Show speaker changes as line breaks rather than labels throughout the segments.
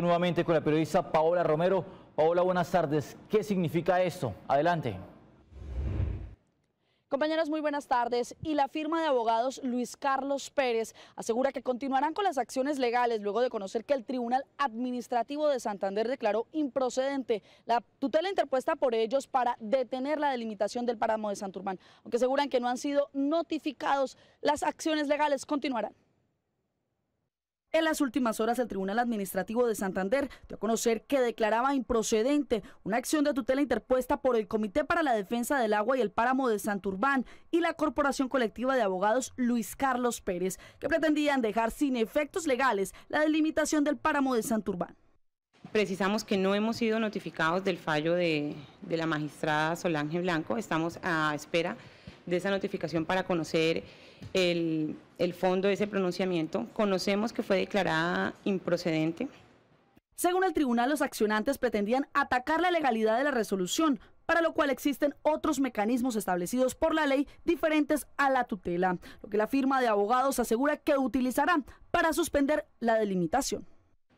Nuevamente con la periodista Paola Romero. Paola, buenas tardes. ¿Qué significa esto? Adelante. Compañeros, muy buenas tardes. Y la firma de abogados Luis Carlos Pérez asegura que continuarán con las acciones legales luego de conocer que el Tribunal Administrativo de Santander declaró improcedente la tutela interpuesta por ellos para detener la delimitación del páramo de Santurmán. Aunque aseguran que no han sido notificados, las acciones legales continuarán. En las últimas horas, el Tribunal Administrativo de Santander dio a conocer que declaraba improcedente una acción de tutela interpuesta por el Comité para la Defensa del Agua y el Páramo de Santurbán y la Corporación Colectiva de Abogados Luis Carlos Pérez, que pretendían dejar sin efectos legales la delimitación del Páramo de Santurbán.
Precisamos que no hemos sido notificados del fallo de, de la magistrada Solange Blanco, estamos a espera de esa notificación para conocer el, fondo de ese pronunciamiento. Conocemos que fue declarada improcedente.
Según el tribunal, los accionantes pretendían atacar la legalidad de la resolución, para lo cual existen otros mecanismos establecidos por la ley diferentes a la tutela, lo que la firma de abogados asegura que utilizará para suspender la delimitación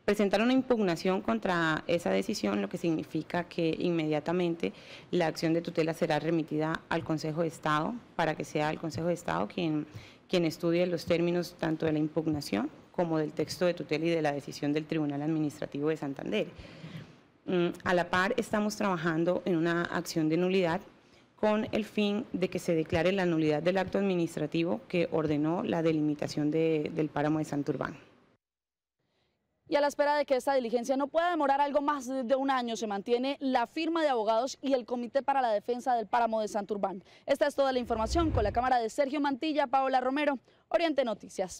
presentar una impugnación contra esa decisión, lo que significa que inmediatamente la acción de tutela será remitida al Consejo de Estado para que sea el Consejo de Estado quien, quien estudie los términos tanto de la impugnación como del texto de tutela y de la decisión del Tribunal Administrativo de Santander. Mm, a la par estamos trabajando en una acción de nulidad con el fin de que se declare la nulidad del acto administrativo que ordenó la delimitación del páramo de Santurbán.
Y a la espera de que esta diligencia no pueda demorar algo más de un año, se mantiene la firma de abogados y el Comité para la Defensa del Páramo de Santurbán. Esta es toda la información con la cámara de Sergio Mantilla, Paola Romero, Oriente Noticias.